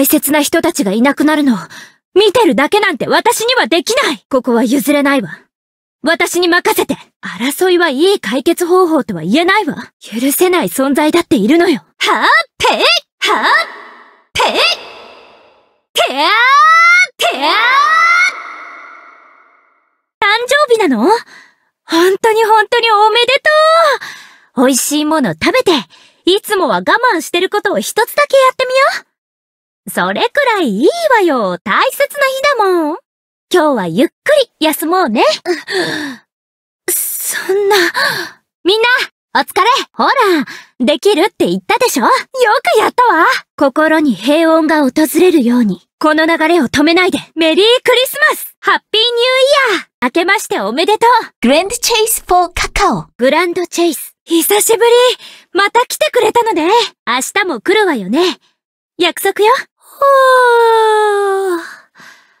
大切な人たちがいなくなるのを、見てるだけなんて私にはできないここは譲れないわ。私に任せて争いはいい解決方法とは言えないわ許せない存在だっているのよはぁぺはぁぺてやーてやー誕生日なの本当に本当におめでとう美味しいもの食べて、いつもは我慢してることを一つだけやってみようそれくらいいいわよ。大切な日だもん。今日はゆっくり休もうね。そんな。みんな、お疲れほらできるって言ったでしょよくやったわ心に平穏が訪れるように、この流れを止めないでメリークリスマスハッピーニューイヤー明けましておめでとうグランドチェイスフォーカカオグランドチェイス久しぶりまた来てくれたのね明日も来るわよね約束よは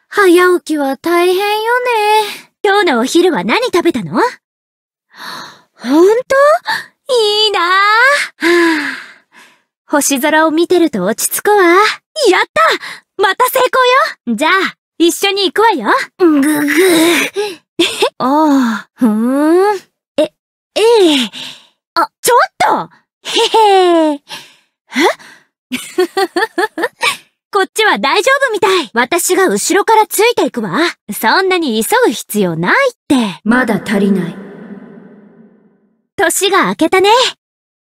早起きは大変よね。今日のお昼は何食べたのほんといいなぁ。はあ、星空を見てると落ち着くわ。やったまた成功よじゃあ、一緒に行くわよ。ぐぐー。えああ、ふーん。え、ええー、あ、ちょっとへへー。えふふふ。こっちは大丈夫みたい。私が後ろからついていくわ。そんなに急ぐ必要ないって。まだ足りない。年が明けたね。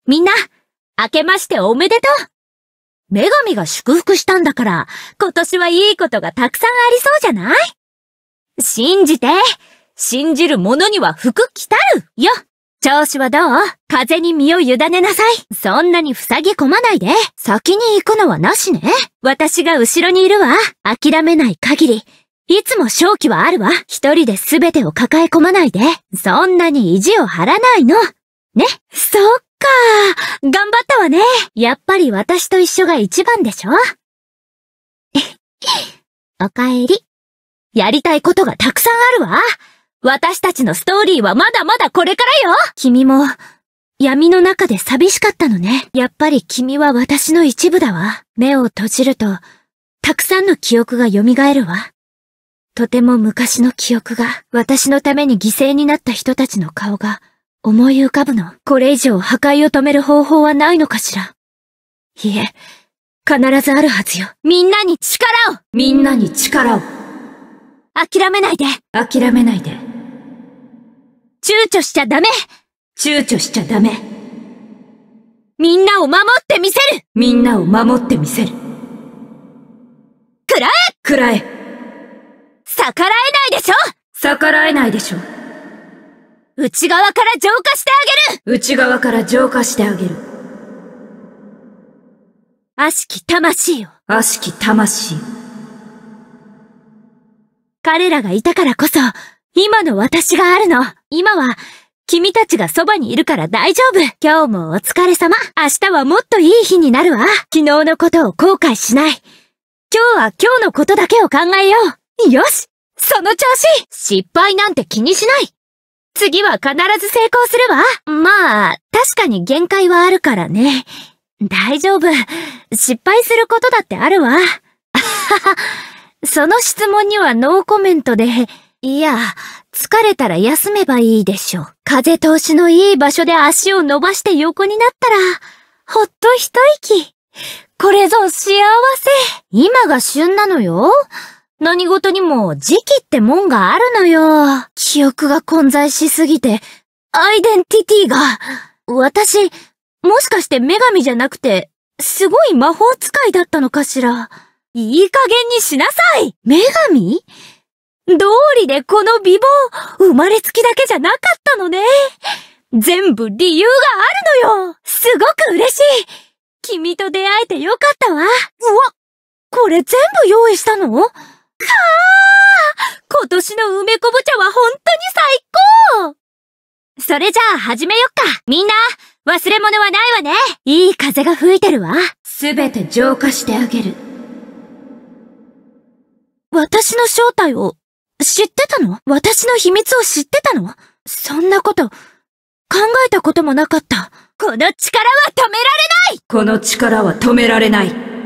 みんな、明けましておめでとう。女神が祝福したんだから、今年はいいことがたくさんありそうじゃない信じて信じる者には服着たるよ調子はどう風に身を委ねなさい。そんなに塞ぎ込まないで。先に行くのはなしね。私が後ろにいるわ。諦めない限り、いつも勝機はあるわ。一人で全てを抱え込まないで。そんなに意地を張らないの。ね。そっか。頑張ったわね。やっぱり私と一緒が一番でしょ おかえり。やりたいことがたくさんあるわ。私たちのストーリーはまだまだこれからよ君も、闇の中で寂しかったのね。やっぱり君は私の一部だわ。目を閉じると、たくさんの記憶が蘇るわ。とても昔の記憶が、私のために犠牲になった人たちの顔が、思い浮かぶの。これ以上破壊を止める方法はないのかしら。いえ、必ずあるはずよ。みんなに力をみんなに力を諦めないで諦めないで。躊躇しちゃダメ躊躇しちゃダメみんなを守ってみせるみんなを守ってみせるくらえくらえ逆らえないでしょ逆らえないでしょ内側から浄化してあげる内側から浄化してあげる悪しき魂を悪しき魂彼らがいたからこそ今の私があるの今は、君たちがそばにいるから大丈夫今日もお疲れ様明日はもっといい日になるわ昨日のことを後悔しない今日は今日のことだけを考えようよしその調子失敗なんて気にしない次は必ず成功するわまあ、確かに限界はあるからね。大丈夫。失敗することだってあるわ。その質問にはノーコメントで、いや、疲れたら休めばいいでしょう。風通しのいい場所で足を伸ばして横になったら、ほっと一息。これぞ幸せ。今が旬なのよ。何事にも時期ってもんがあるのよ。記憶が混在しすぎて、アイデンティティが。私、もしかして女神じゃなくて、すごい魔法使いだったのかしら。いい加減にしなさい女神通りでこの美貌、生まれつきだけじゃなかったのね。全部理由があるのよすごく嬉しい君と出会えてよかったわうわこれ全部用意したのかあ今年の梅昆布茶は本当に最高それじゃあ始めよっかみんな忘れ物はないわねいい風が吹いてるわすべて浄化してあげる私の正体を知ってたの私の秘密を知ってたのそんなこと、考えたこともなかった。この力は止められないこの力は止められない